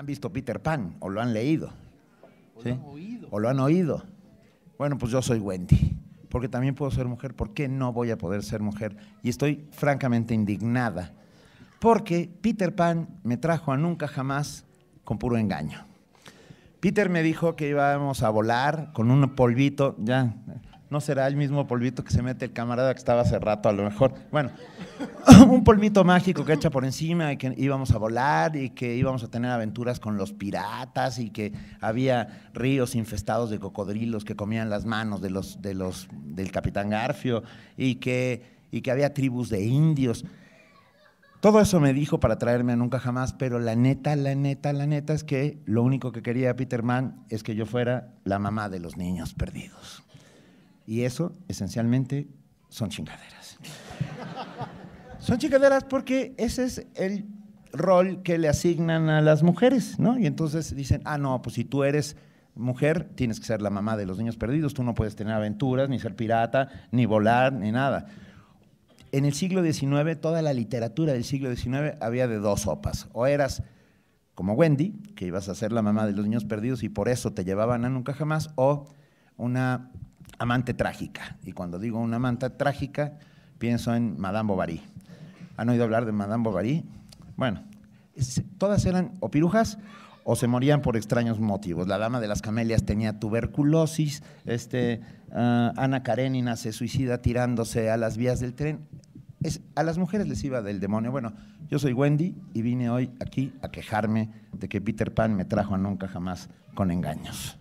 han visto Peter Pan o lo han leído. O, lo han oído. lo han oído. Bueno, pues yo soy Wendy, porque también puedo ser mujer. ¿Por qué no voy a poder ser mujer? Y estoy francamente indignada, porque Peter Pan me trajo a nunca jamás con puro engaño. Peter me dijo que íbamos a volar con un polvito, ya no será el mismo polvito que se mete el camarada que estaba hace rato, a lo mejor. Bueno, un polvito mágico que echa por encima y que íbamos a volar y que íbamos a tener aventuras con los piratas y que había ríos infestados de cocodrilos que comían las manos de los, del capitán Garfio y que, y que había tribus de indios. Todo eso me dijo para traerme a Nunca Jamás, pero la neta, la neta, la neta es que lo único que quería Peter Mann es que yo fuera la mamá de los niños perdidos. Y eso, esencialmente, son chingaderas. son chingaderas porque ese es el rol que le asignan a las mujeres, ¿no? Y entonces dicen, ah, no, pues si tú eres mujer, tienes que ser la mamá de los niños perdidos, tú no puedes tener aventuras, ni ser pirata, ni volar, ni nada. En el siglo XIX, toda la literatura del siglo XIX había de dos sopas. O eras como Wendy, que ibas a ser la mamá de los niños perdidos y por eso te llevaban a nunca jamás, o una amante trágica. Y cuando digo una amante trágica, pienso en Madame Bovary. ¿Han oído hablar de Madame Bovary? Bueno, todas eran o pirujas o se morían por extraños motivos. La dama de las camelias tenía tuberculosis, este, ah, Ana Karenina se suicida tirándose a las vías del tren. a las mujeres les iba del demonio. Bueno, yo soy Wendy y vine hoy aquí a quejarme de que Peter Pan me trajo a nunca jamás con engaños.